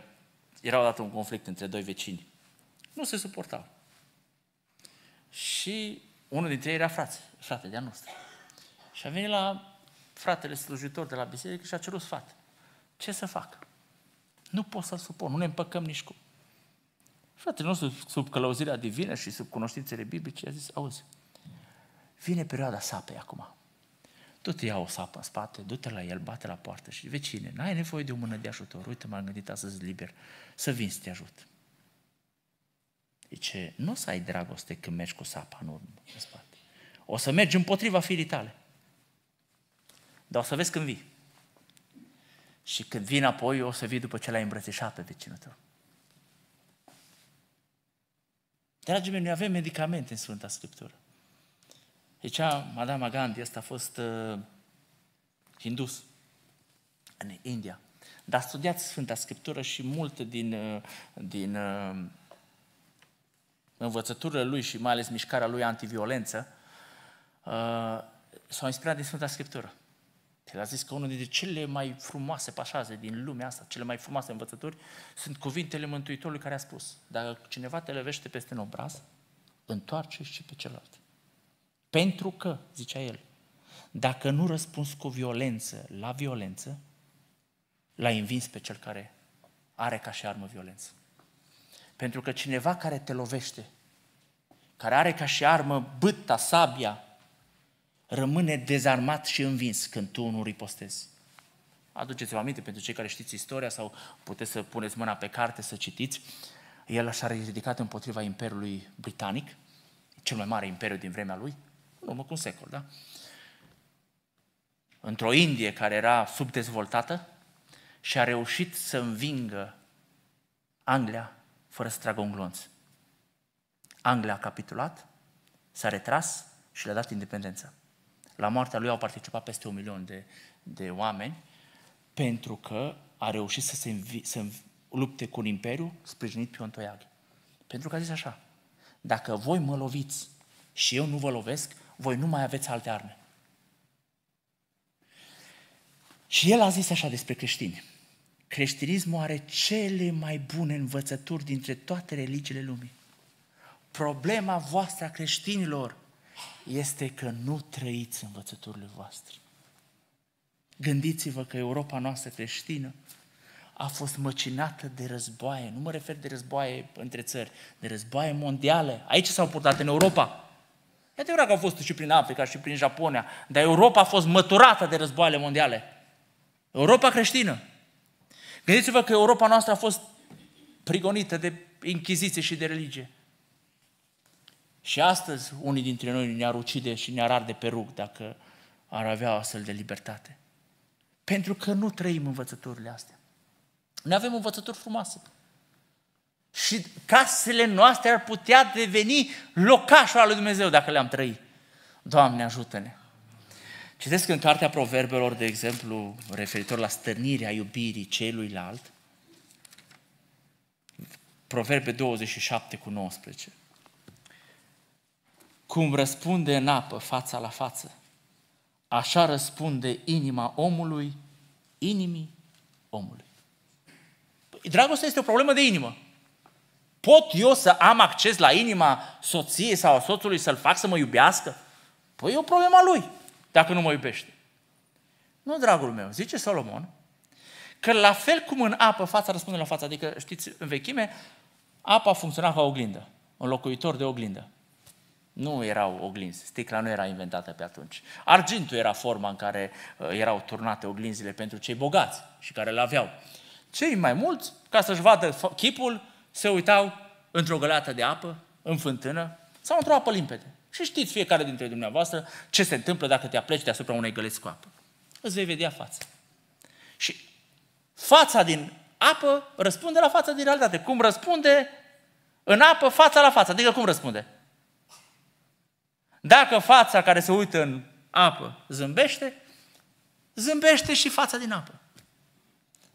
era odată un conflict între doi vecini. Nu se suportau. Și unul dintre ei era frate, frate de-a noastră. Și a venit la fratele slujitor de la biserică și a cerut sfat. Ce să fac? Nu pot să-l suport, nu ne împăcăm nici cu. Fratele nostru, sub călăuzirea divină și sub cunoștințele biblice, a zis, auzi, vine perioada sapei acum du-te, ia o sapă în spate, du-te la el, bate la poartă și vecine, n-ai nevoie de o mână de ajutor, uite, m-am gândit astăzi liber, să vin să te ajut. Zice, nu o să ai dragoste când mergi cu sapa în urmă, în spate. O să mergi împotriva firii tale. Dar o să vezi când vii. Și când vin apoi, o să vii după ce l-ai îmbrățișat pe vecinul tău. Dragii mei, noi avem medicamente în Sfânta Scriptură. Zicea Madame Gandhi, asta a fost uh, hindus în India. Dar studiați Sfânta Scriptură și multe din, uh, din uh, învățăturile lui și mai ales mișcarea lui antiviolență uh, s-au inspirat din Sfânta Scriptură. El a zis că unul dintre cele mai frumoase pașaze din lumea asta, cele mai frumoase învățături, sunt cuvintele Mântuitorului care a spus, dacă cineva te levește peste un obraz, întoarce și pe celălalt. Pentru că, zicea el, dacă nu răspunzi cu violență la violență, l-ai învins pe cel care are ca și armă violență. Pentru că cineva care te lovește, care are ca și armă bâta, sabia, rămâne dezarmat și învins când tu nu ripostezi. Aduceți-vă aminte pentru cei care știți istoria sau puteți să puneți mâna pe carte să citiți. El așa a ridicat împotriva Imperiului Britanic, cel mai mare imperiu din vremea lui, urmă cu un secol, da? Într-o Indie care era subdezvoltată și a reușit să învingă Anglia fără să tragă un glonț. Anglia a capitulat, s-a retras și le-a dat independența. La moartea lui au participat peste un milion de, de oameni pentru că a reușit să se învi, să lupte cu un imperiu sprijinit pe un toiag. Pentru că a zis așa, dacă voi mă loviți și eu nu vă lovesc, voi nu mai aveți alte arme. Și el a zis așa despre creștini. Creștinismul are cele mai bune învățături dintre toate religiile lumii. Problema voastră a creștinilor este că nu trăiți învățăturile voastre. Gândiți-vă că Europa noastră creștină a fost măcinată de războaie. Nu mă refer de războaie între țări, de războaie mondiale. Aici s-au purtat în Europa. E adevărat că au fost și prin Africa și prin Japonia, dar Europa a fost măturată de războaiele mondiale. Europa creștină. Gândiți-vă că Europa noastră a fost prigonită de inchiziție și de religie. Și astăzi unii dintre noi ne-ar ucide și ne-ar arde pe rug dacă ar avea astfel de libertate. Pentru că nu trăim învățăturile astea. Ne avem învățături frumoase. Și casele noastre ar putea deveni locașul al lui Dumnezeu dacă le-am trăit. Doamne, ajută-ne! Citesc în cartea Proverbelor, de exemplu, referitor la stârnirea iubirii celuilalt, Proverbe 27 cu 19. Cum răspunde în apă fața la față, așa răspunde inima omului, inimii omului. Păi, dragostea este o problemă de inimă. Pot eu să am acces la inima soției sau a soțului să-l fac să mă iubească? Păi e o problema lui, dacă nu mă iubește. Nu, dragul meu, zice Solomon, că la fel cum în apă fața răspunde la față, adică știți, în vechime, apa funcționa ca oglindă, locuitor de oglindă. Nu erau oglinzi, sticla nu era inventată pe atunci. Argintul era forma în care uh, erau turnate oglinzile pentru cei bogați și care le aveau. Cei mai mulți, ca să-și vadă chipul, se uitau într-o găleată de apă, în fântână sau într-o apă limpede. Și știți fiecare dintre dumneavoastră ce se întâmplă dacă te apleci deasupra unei găleți cu apă. Îți vei vedea fața. Și fața din apă răspunde la fața din realitate. Cum răspunde în apă fața la față? Adică cum răspunde? Dacă fața care se uită în apă zâmbește, zâmbește și fața din apă.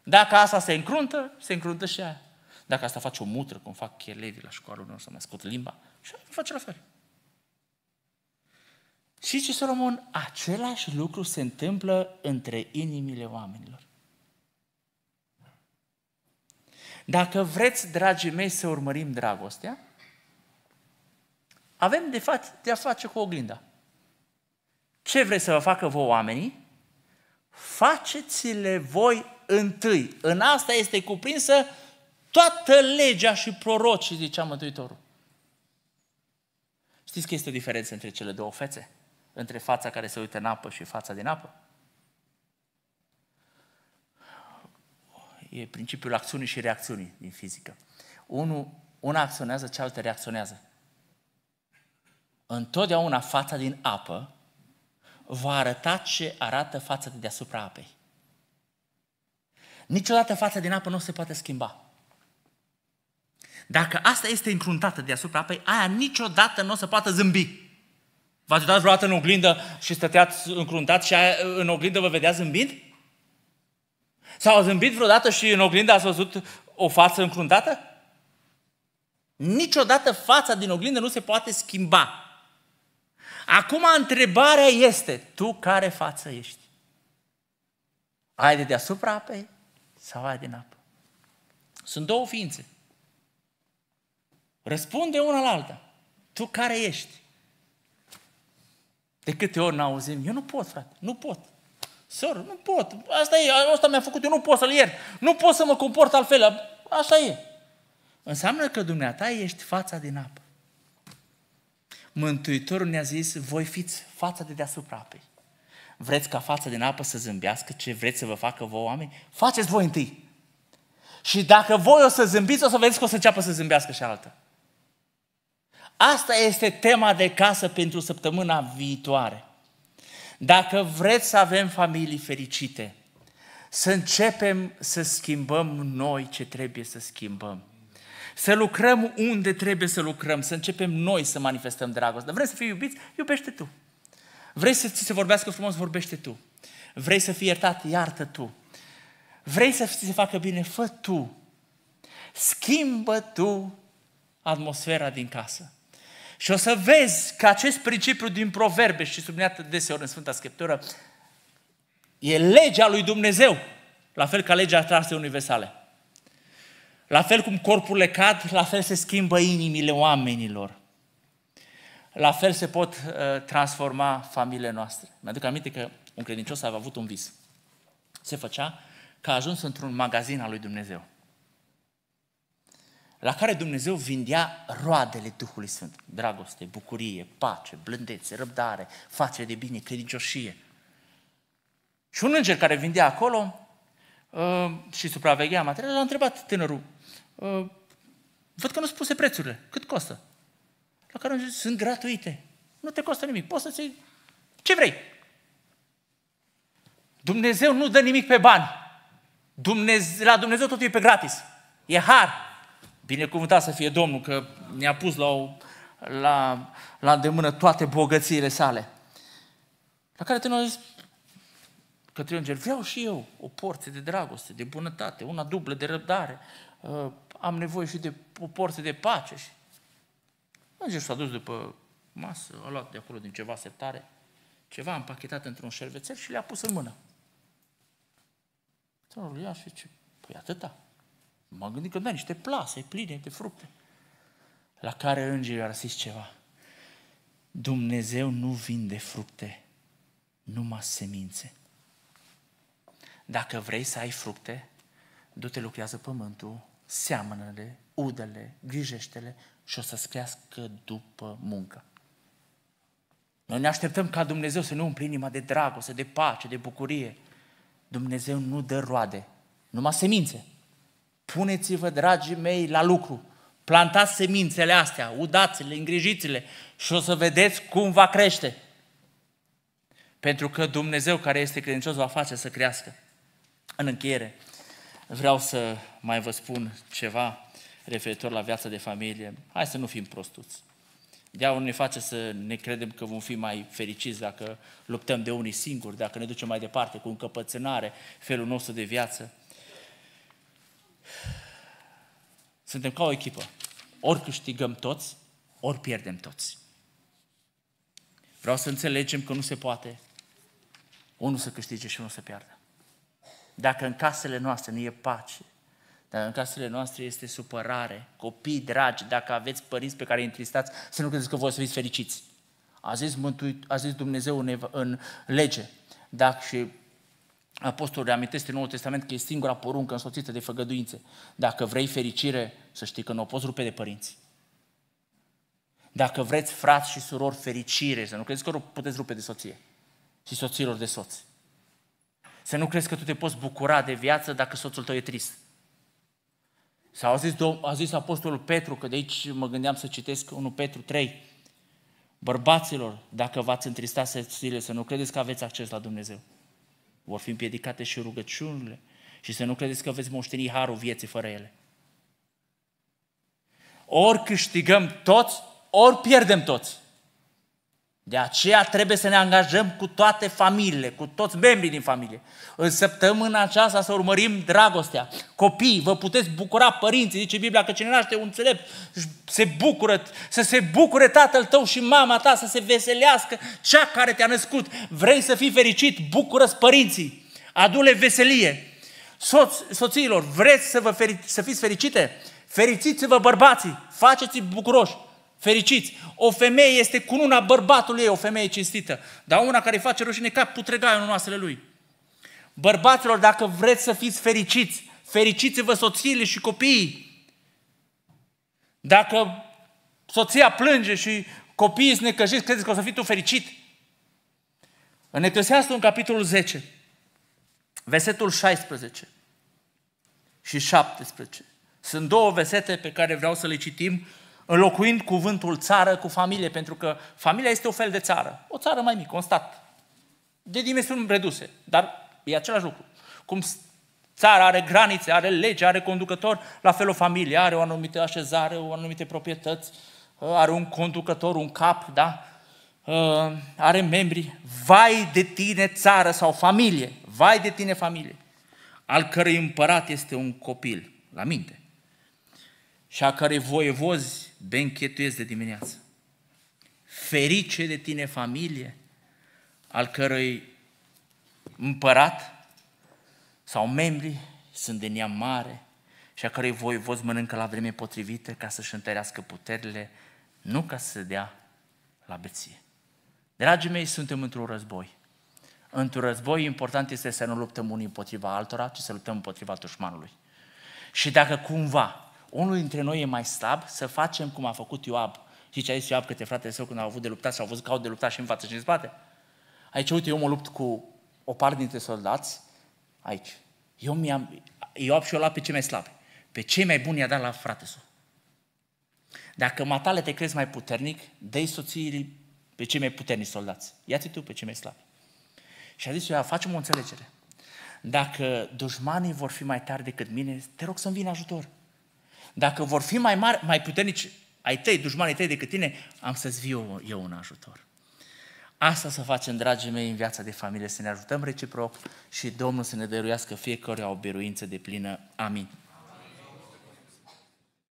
Dacă asta se încruntă, se încruntă și aia. Dacă asta face o mutră, cum fac elevii la școală, nu să mai scot limba, și face la fel. Și ce Solomon, același lucru se întâmplă între inimile oamenilor. Dacă vreți, dragii mei, să urmărim dragostea, avem de, fapt de a face cu oglinda. Ce vreți să vă facă voi oamenii? Faceți-le voi întâi. În asta este cuprinsă toată legea și prorocii, zicea Mântuitorul. Știți că este o diferență între cele două fețe? Între fața care se uită în apă și fața din apă? E principiul acțiunii și reacțiunii din fizică. Unul, una acționează, cealaltă reacționează. Întotdeauna fața din apă va arăta ce arată fața de deasupra apei. Niciodată fața din apă nu se poate schimba. Dacă asta este încruntată deasupra apei, aia niciodată nu o să poată zâmbi. V-ați uitat vreodată în oglindă și stăteați încruntat și aia, în oglindă vă vedea zâmbind? Sau a zâmbit vreodată și în oglindă ați văzut o față încruntată? Niciodată fața din oglindă nu se poate schimba. Acum întrebarea este, tu care față ești? Ai de deasupra apei sau ai din apă? Sunt două ființe. Răspunde una la alta. Tu care ești? De câte ori n-auzim? Eu nu pot, frate, nu pot. Sor, nu pot. Asta e, asta mi-a făcut, eu nu pot să-l iert. Nu pot să mă comport altfel. Așa e. Înseamnă că dumneata ești fața din apă. Mântuitorul ne-a zis, voi fiți fața de deasupra apei. Vreți ca fața din apă să zâmbească? Ce vreți să vă facă voi oameni? Faceți voi întâi. Și dacă voi o să zâmbiți, o să vedeți că o să înceapă să zâmbească și altă. Asta este tema de casă pentru săptămâna viitoare. Dacă vreți să avem familii fericite, să începem să schimbăm noi ce trebuie să schimbăm. Să lucrăm unde trebuie să lucrăm, să începem noi să manifestăm dragoste. Vrei să fii iubiți? Iubește tu. Vrei să ți se vorbească frumos? Vorbește tu. Vrei să fii iertat? Iartă tu. Vrei să ți se facă bine? Fă tu. Schimbă tu atmosfera din casă. Și o să vezi că acest principiu din proverbe și subliniat deseori în Sfânta Scriptură e legea lui Dumnezeu, la fel ca legea trasei universale. La fel cum corpurile cad, la fel se schimbă inimile oamenilor. La fel se pot uh, transforma familiile noastre. Mi-aduc aminte că un credincios a avut un vis. Se făcea că a ajuns într-un magazin al lui Dumnezeu la care Dumnezeu vindea roadele Duhului Sfânt. Dragoste, bucurie, pace, blândețe, răbdare, facere de bine, credincioșie. Și un înger care vindea acolo ă, și supraveghea materialul, l-a întrebat tânărul, ă, văd că nu spuse prețurile, cât costă? La care îngerul sunt gratuite, nu te costă nimic, poți să-ți ce vrei. Dumnezeu nu dă nimic pe bani. Dumnezeu, la Dumnezeu totul e pe gratis. E har. Binecuvântat să fie Domnul că ne-a pus la, o, la, la îndemână toate bogățiile sale. La care te-a zis, către înger, vreau și eu o porție de dragoste, de bunătate, una dublă de răbdare, uh, am nevoie și de o porție de pace. și, Înger s-a dus după masă, a luat de acolo din ceva sertare, ceva împachetat într-un șervețel și le-a pus în mână. ținu-l ia și ce? Păi atâta. M-am gândit că da, niște plase pline de fructe. La care îngerul a zis ceva. Dumnezeu nu vinde fructe, numai semințe. Dacă vrei să ai fructe, du-te lucrează pământul, seamănă-le, udă-le, grijește-le și o să-ți crească după muncă. Noi ne așteptăm ca Dumnezeu să ne umple inima de dragoste, de pace, de bucurie. Dumnezeu nu dă roade, numai semințe. Puneți-vă, dragii mei, la lucru. Plantați semințele astea, udați-le, îngrijiți-le și o să vedeți cum va crește. Pentru că Dumnezeu care este credincios va face să crească. În încheiere, vreau să mai vă spun ceva referitor la viața de familie. Hai să nu fim prostuți. Diavolul ne face să ne credem că vom fi mai fericiți dacă luptăm de unii singuri, dacă ne ducem mai departe cu încăpățânare felul nostru de viață. Suntem ca o echipă. Ori câștigăm toți, ori pierdem toți. Vreau să înțelegem că nu se poate unul să câștige și unul să piardă. Dacă în casele noastre nu e pace, dacă în casele noastre este supărare, copii dragi, dacă aveți părinți pe care îi întristați, să nu credeți că voi să fiți fericiți. A zis, mântuit, a zis Dumnezeu în, în lege, dacă și Apostolul reamintește în Noul Testament că e singura poruncă însoțită de făgăduințe. Dacă vrei fericire, să știi că nu o poți rupe de părinți. Dacă vreți, frați și surori, fericire, să nu crezi că o puteți rupe de soție și soților de soț. Să nu crezi că tu te poți bucura de viață dacă soțul tău e trist. Sau a zis, a zis Apostolul Petru, că de aici mă gândeam să citesc 1 Petru 3, Bărbaților, dacă v-ați întristat să nu credeți că aveți acces la Dumnezeu vor fi împiedicate și rugăciunile și să nu credeți că veți moșteni harul vieții fără ele. Ori câștigăm toți, ori pierdem toți. De aceea trebuie să ne angajăm cu toate familiile, cu toți membrii din familie. În săptămâna aceasta să urmărim dragostea. Copii, vă puteți bucura părinții, zice Biblia, că cine naște un înțelept se bucură, să se bucure tatăl tău și mama ta, să se veselească cea care te-a născut. Vrei să fii fericit? Bucură-ți părinții. Adule veselie. Soț, soțiilor, vreți să, vă feri, să fiți fericite? Fericiți-vă bărbații, faceți-i bucuroși fericiți. O femeie este cu una bărbatului ei, o femeie cinstită. Dar una care îi face rușine ca putregaia în oasele lui. Bărbaților, dacă vreți să fiți fericiți, fericiți-vă soțiile și copiii. Dacă soția plânge și copiii sunt necăjiți, credeți că o să fii tu fericit? În Eclesiastul, în capitolul 10, versetul 16 și 17, sunt două versete pe care vreau să le citim înlocuind cuvântul țară cu familie, pentru că familia este o fel de țară. O țară mai mică, un stat. De dimensiuni reduse, dar e același lucru. Cum țara are granițe, are lege, are conducător, la fel o familie are o anumită așezare, o anumite proprietăți, uh, are un conducător, un cap, da? Uh, are membri. Vai de tine țară sau familie, vai de tine familie, al cărei împărat este un copil, la minte și a cărei voievozi benchetuiesc de dimineață. Ferice de tine familie, al cărei împărat sau membri sunt de neam mare și a cărei voievozi mănâncă la vreme potrivită ca să-și întărească puterile, nu ca să se dea la beție. Dragii mei, suntem într-un război. Într-un război important este să nu luptăm unii împotriva altora, ci să luptăm împotriva dușmanului. Și dacă cumva unul dintre noi e mai slab, să facem cum a făcut Ioab. Și ce a zis Ioab câte fratele său când au avut de luptat și au văzut că au de luptat și în față și în spate? Aici, uite, eu mă lupt cu o parte dintre soldați, aici. Eu mi-am, Ioab și eu la pe cei mai slabi. Pe cei mai buni i-a dat la frate său. Dacă matale te crezi mai puternic, dă-i soției pe cei mai puternici soldați. ia te tu pe cei mai slabi. Și a zis eu, facem o înțelegere. Dacă dușmanii vor fi mai tari decât mine, te rog să-mi vin ajutor. Dacă vor fi mai mari, mai puternici ai tăi, dușmanii tăi decât tine, am să-ți viu eu un ajutor. Asta să facem, dragii mei, în viața de familie, să ne ajutăm reciproc și Domnul să ne dăruiască fiecare o biruință de plină. Amin.